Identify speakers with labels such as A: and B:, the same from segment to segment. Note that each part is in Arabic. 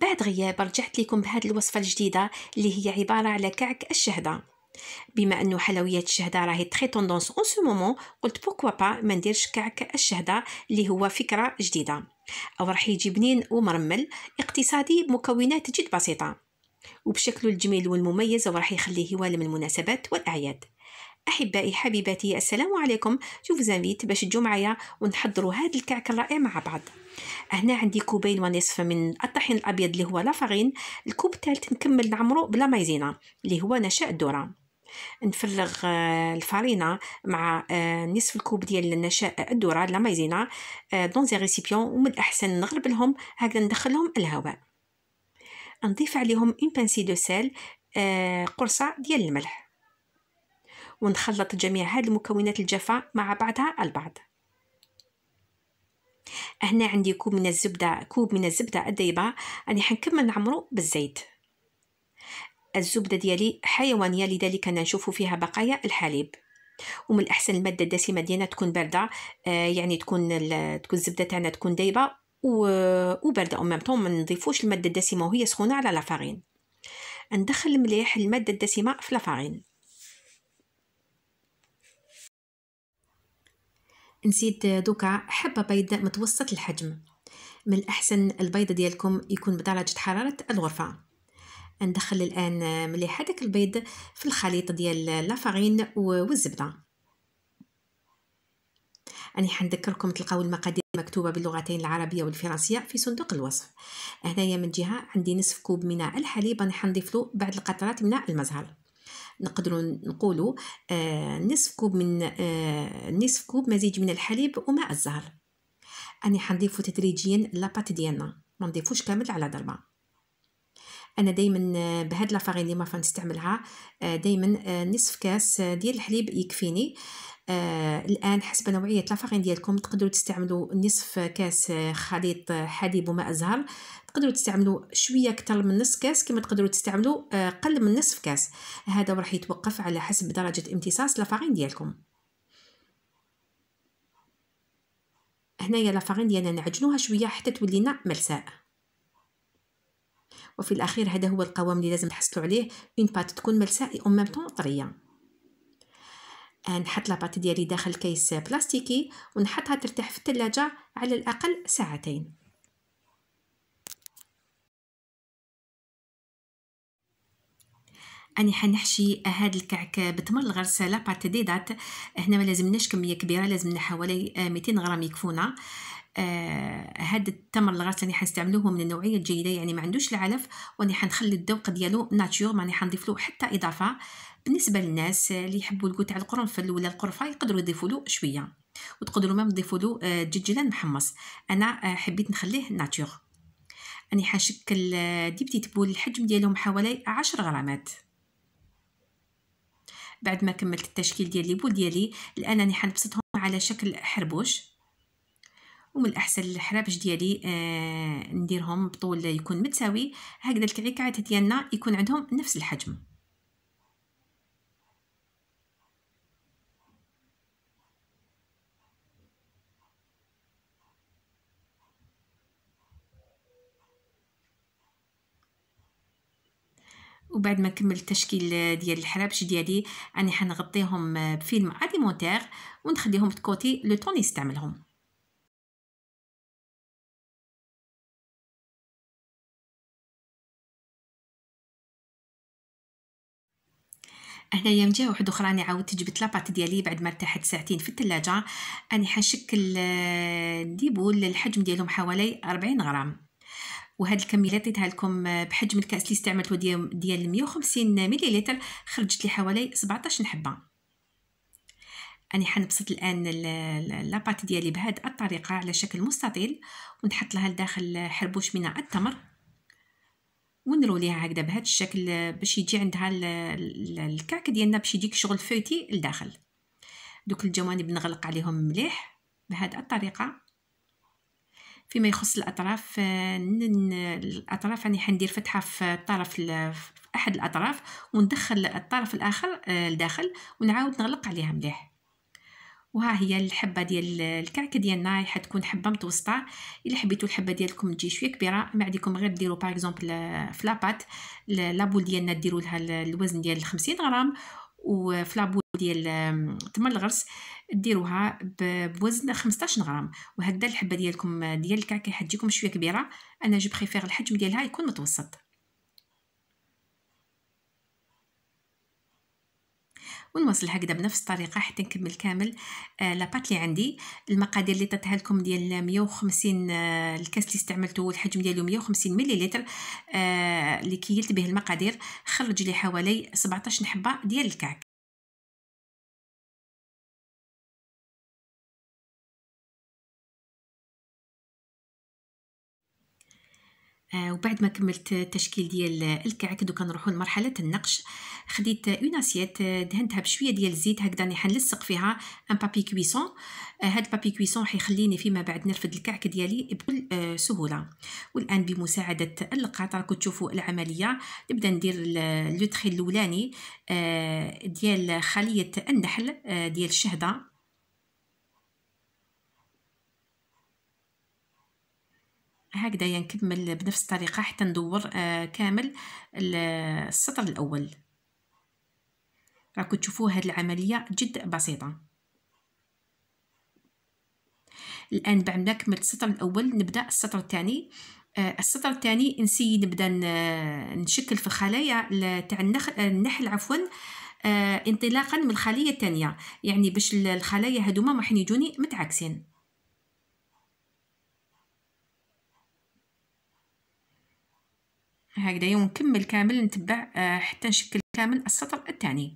A: بعد غياب رجعت لكم بهذه الوصفة الجديدة اللي هي عبارة على كعك الشهدة بما انه حلويات الشهده راهي تري توندونس اون سو مومون قلت بوكوا با ما نديرش كعك الشهده اللي هو فكره جديده او راح يجي بنين ومرمل اقتصادي بمكونات جد بسيطه وبشكله الجميل والمميز وراح يخليه يوالم المناسبات والاعياد احبائي حبيباتي السلام عليكم جو زانفيت باش تجوا معايا ونحضروا هذا الكعك الرائع مع بعض هنا عندي كوبين ونصف من الطحين الابيض اللي هو لافارين الكوب الثالث نكمل نعمرو بلا مايزينا اللي هو نشاء الذره نفرغ آه، الفارينة مع آه، نصف الكوب ديال النشاء الذرة لا مايزينا دون زي ريسيبيون ومن الأحسن لهم هكذا ندخلهم الهواء نضيف عليهم اون بانسي دو سال قرصة ديال الملح ونخلط جميع هذه المكونات الجافة مع بعضها البعض هنا عندي كوب من الزبدة كوب من الزبدة الدايبة راني حنكمل نعمرو بالزيت الزبدة ديالي حيوانية لذلك أنا نشوفو فيها بقايا الحليب ومن الأحسن المادة الدسمة ديالنا تكون باردة آه يعني تكون تكون الزبدة تاعنا تكون دايبة وباردة أو ميم طون ما نضيفوش المادة الدسمة وهي سخونة على لافارين ندخل مليح المادة الدسمة في لافارين نسيت دوكا حبة بيض متوسط الحجم من الأحسن البيضة ديالكم يكون بدرجة حرارة الغرفة ندخل الآن مليحة داك البيض في الخليط ديال لافارين والزبدة أنا حنذكركم تلقاو المقادير مكتوبة باللغتين العربية والفرنسية في صندوق الوصف هنايا من جهة عندي نصف كوب من الحليب أنا له بعض القطرات من المزهر نقدروا نقولوا آه، نصف كوب من آه، نصف كوب مزيج من الحليب وماء الزهر أنا حنضيفو تدريجيا لاباط ديالنا ما نضيفوش كامل على ضربه انا دائما آه، بهاد لافارين اللي ما فنستعملها دائما نصف كاس ديال الحليب يكفيني آه، الان حسب نوعيه الافاقين ديالكم تقدروا تستعملوا نصف كاس خليط حليب وماء زهر تقدروا تستعملوا شويه اكثر من نصف كاس كما تقدروا تستعملوا اقل آه، قل من نصف كاس هذا راح يتوقف على حسب درجه امتصاص الافاقين ديالكم هنايا لافاغين ديالنا نعجنوها شويه حتى تولي لنا ملساء وفي الاخير هذا هو القوام اللي لازم تحصلوا عليه اون بات تكون ملساء اون ميم طون طريه نحط لاباتي ديالي داخل كيس بلاستيكي ونحطها ترتاح في الثلاجة على الأقل ساعتين اني حنحشي هذا الكعك بتمر الغرسله ديدات هنا ما لازمناش كميه كبيره لازمنا حوالي 200 غرام يكفونا هذا آه، التمر الغرس اللي حنستعملوه من النوعيه الجيده يعني ما عندوش العلف واني حنخلي الذوق ديالو ناتشور ماني حنضيف له حتى اضافه بالنسبه للناس اللي يحبوا الكوت على القرنفل ولا القرفه يقدروا يضيفوا له شويه وتقدروا ما تضيفوا له الدجلان آه، محمص انا آه، حبيت نخليه ناتشور اني حنشكل دي بتيت بول الحجم ديالهم حوالي 10 غرامات بعد ما كملت التشكيل ديال لي بول ديالي الان راني حنبسطهم على شكل حربوش ومن الاحسن الحرابش ديالي آه نديرهم بطول يكون متساوي هكذا الكعكات ديالنا يكون عندهم نفس الحجم وبعد ما نكمل التشكيل ديال الحرابش ديالي راني حنغطيهم آه، بفيلم اليمونتير ونخليهم بكوتي لو طون يستعملهم هنايا من جهه وحده اخرى راني عاودت جبت لاباط ديالي بعد ما ارتاحت ساعتين في الثلاجه راني حنشكل ديبول الحجم ديالهم حوالي 40 غرام وهاد الكميه عطيتها لكم بحجم الكاس اللي استعملته ديال ديال 150 مليلتر خرجت لي حوالي 17 حبه اني حنبسط الان لاباط ديالي بهاد الطريقه على شكل مستطيل ونحط لها لداخل حربوش من التمر ونرو ليها هكذا بهذا الشكل باش يجي عندها الكعك ديالنا باش يجيك شغل فوتي لداخل دوك الجوانب نغلق عليهم مليح بهذه الطريقه فيما يخص الاطراف آه، الاطراف راني حندير فتحه في الطرف في احد الاطراف وندخل الطرف الاخر آه، لداخل ونعاود نغلق عليها مليح وها هي الحبه ديال الكعكه ديالنا راح تكون حبه متوسطه الا حبيتو الحبه ديالكم تجي شويه كبيره ما عليكم غير ديروا باغ اكزومبل فلابات لابول ديالنا ديروا لها الوزن ديال 50 غرام وفلابول ديال تمر الغرس ديروها بوزن 15 غرام وهكذا الحبه ديالكم ديال الكعكه حتجيكم شويه كبيره انا جو بريفير الحجم ديالها يكون متوسط ونواصل هكذا بنفس الطريقه حتى نكمل كامل آه لاباط اللي عندي المقادير اللي عطيتها لكم ديال 150 آه الكاس اللي استعملته الحجم ديالو 150 مليلتر آه اللي كيلت به المقادير خرج لي حوالي 17 حبه ديال الكعك آه، وبعد ما كملت التشكيل ديال الكعك دوكا نروحو لمرحله النقش خديت اون اسيات آه، دهنتها بشويه ديال الزيت هكذا راني حنلصق فيها ان بابي كويسون هاد بابي كويسون حيخليني فيما بعد نرفد الكعك ديالي بكل آه، سهوله والان بمساعده اللقاط راكم تشوفوا العمليه نبدا ندير لو تري الاولاني ديال خليه النحل ديال الشهده هكذا نكمل بنفس الطريقه حتى ندور آه كامل السطر الاول راكم تشوفوا هذه العمليه جد بسيطه الان بعد ما كملت السطر الاول نبدا السطر الثاني آه السطر الثاني نسي نبدا نشكل في الخلايا تاع آه، النحل عفوا آه انطلاقا من الخليه الثانيه يعني باش الخلايا هذوما راح يجوني متعاكسين هكذا ونكمل كامل نتبع آه، حتى نشكل كامل السطر الثاني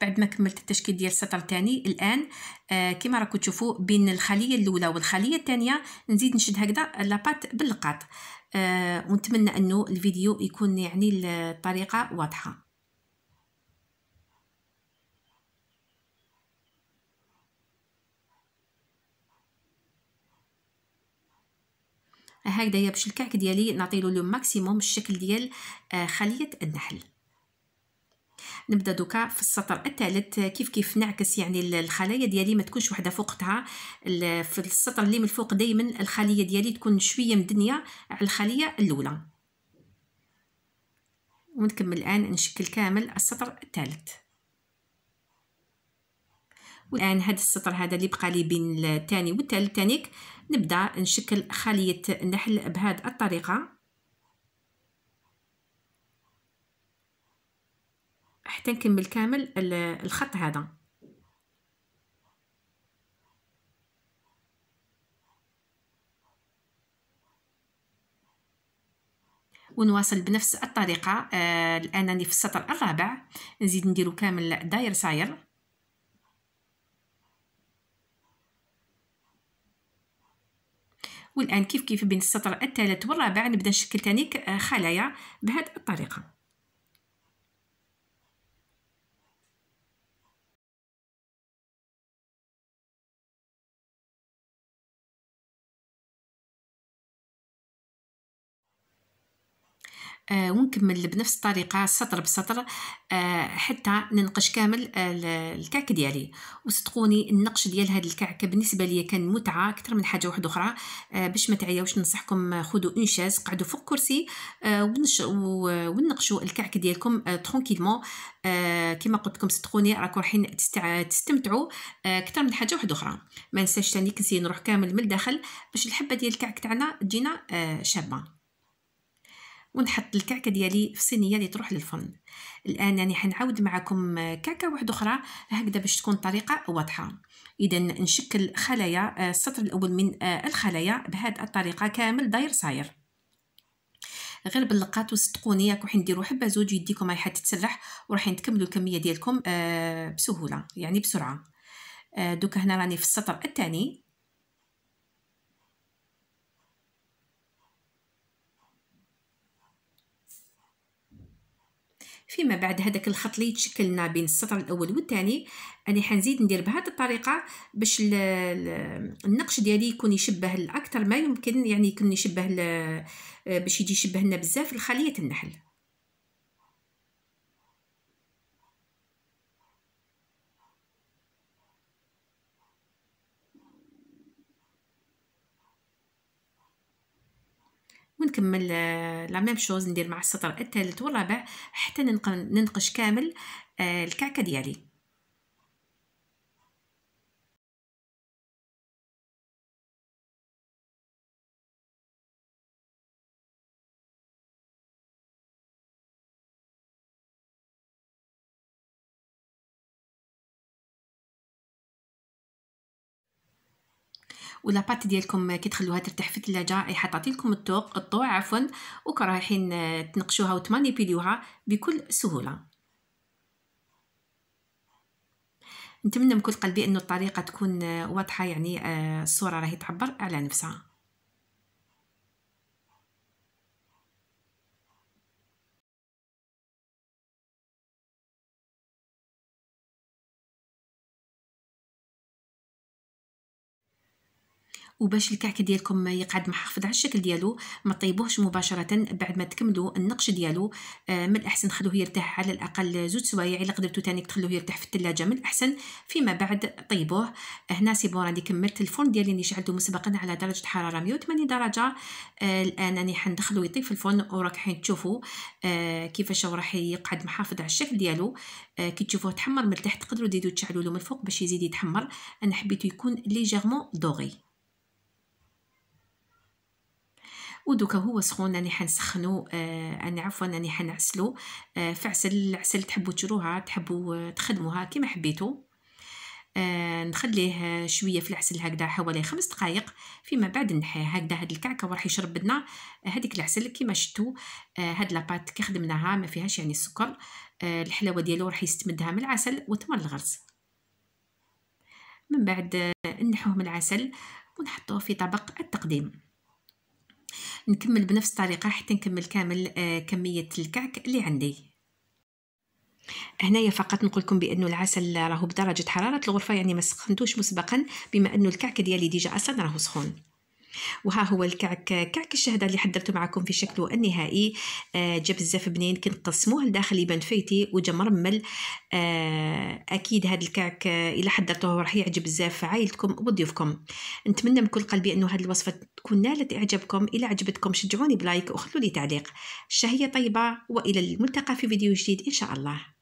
A: بعد ما كملت التشكيل ديال السطر الثاني الان آه كما راكم تشوفوا بين الخليه الاولى والخليه الثانيه نزيد نشد هكذا لاباط باللقاط آه ونتمنى انه الفيديو يكون يعني الطريقه واضحه هكذايا باش الكعك ديالي نعطيلو لو ماكسيموم الشكل ديال آه، خليه النحل نبدا دوكا في السطر الثالث كيف كيف نعكس يعني الخلايا ديالي ما تكونش وحده فوقتها في السطر اللي من الفوق دائما الخليه ديالي تكون شويه مدنيه على الخليه الاولى ونكمل الان نشكل كامل السطر الثالث والان هذا السطر هذا اللي بقى لي بين الثاني والثالث تانيك نبدا نشكل خليه النحل بهذه الطريقه حتى نكمل كامل الخط هذا ونواصل بنفس الطريقه آه الان راني في السطر الرابع نزيد نديرو كامل داير ساير والان كيف كيف بين السطر الثالث والرابع نبدا نشكل ثاني آه، خلايا بهذه الطريقه آه، ونكمل بنفس الطريقه سطر بسطر آه، حتى ننقش كامل آه، الكعك ديالي وصدقوني النقش ديال هذا الكعك بالنسبه ليا كان متعه اكثر من حاجه واحده اخرى باش ما تعيوش ننصحكم خدوا اون شاز قعدوا فوق كرسي ونقشوا الكعك ديالكم ترونكيلمون كما قلت لكم صدقوني راكم رايحين تستمتعوا اكثر من حاجه واحده اخرى ما نساش ثاني كنسي نروح كامل من الداخل باش الحبه ديال الكعك تاعنا تجينا شابه ونحط الكعكه ديالي في صينيه اللي تروح للفرن الان يعني حنعاود معكم كعكه واحده اخرى هكذا باش تكون الطريقه واضحه اذا نشكل خلايا آه، السطر الاول من آه، الخلايا بهذه الطريقه كامل داير صاير غير باللقات وصدقوني راكم حين ديروا حبه زوج يديكم رايحه تتسرح وراح تكملوا الكميه ديالكم آه، بسهوله يعني بسرعه دوك هنا راني في السطر الثاني فيما بعد هذاك الخط اللي تشكلنا بين السطر الاول والثاني انا حنزيد ندير بهذه الطريقه باش النقش ديالي يكون يشبه الاكثر ما يمكن يعني يكون يشبه باش يجي يشبه لنا بزاف الخليه النحل ونكمل آه، لا ميم شوز ندير مع السطر الثالث والرابع حتى ننقش كامل آه، الكعكه ديالي واللابات ديالكم كي تخلوها ترتاح في الثلاجه اي تعطي لكم الطوق الطوع عفوا وكرايحين رايحين تنقشوها وتمانيبيليوها بكل سهوله نتمنى من كل قلبي انه الطريقه تكون واضحه يعني آه، الصوره راهي تعبر على نفسها وباش الكعك ديالكم يقعد محافظ على الشكل ديالو ما طيبوهش مباشره بعد ما تكملوا النقش ديالو آه، من الاحسن خلوه يرتاح على الاقل زوج سوايع الا قدرتوا ثاني تخلوه يرتاح في الثلاجه من الاحسن فيما بعد طيبوه آه، هنا سي بون راني كملت الفرن ديالي اللي شعلته مسبقا على درجه حراره 180 درجه آه، الان راني حندخلو يطيب في الفرن حين تشوفوا كيفاش راح يقعد محافظ على الشكل ديالو كي تشوفوه تحمر من التحت تقدروا تزيدوا تشعلوا له من الفوق باش يزيد يتحمر انا حبيته يكون ليجيرمون دوغي ودوكا هو سخون راني حنسخنو آه، انا عفوا راني حنعسلو آه، فعسل العسل تحبوا تشروها تحبوا آه، تخدموها كيما حبيتو آه نخليه شويه في العسل هكذا حوالي خمس دقائق فيما بعد نحيه هكذا هاد الكعكه وراح يشرب لنا هذيك العسل كيما شتو آه هاد لاباط كي خدمناها ما فيهاش يعني السكر آه الحلاوه ديالو راح يستمدها من العسل وتمر الغرز من بعد نحوه من العسل ونحطوه في طبق التقديم نكمل بنفس الطريقه حتى نكمل كامل آه، كميه الكعك اللي عندي هنايا فقط نقول لكم بانه العسل راهو بدرجه حراره الغرفه يعني ما سخنتوش مسبقا بما انه الكعك ديالي ديجا اصلا راهو سخون وها هو الكعك كعك الشهدة اللي حضرته معكم في شكله النهائي آه، جا بزاف بنين كنقسموه لداخل يبان فيتي وجا مرمل آه، اكيد هذا الكعك الى الا حضرتوه راح يعجب بزاف عائلتكم وضيوفكم نتمنى من كل قلبي انه هذه الوصفه تكون نالت اعجابكم الا عجبتكم شجعوني بلايك وخلوا لي تعليق الشهيه طيبه والى الملتقى في فيديو جديد ان شاء الله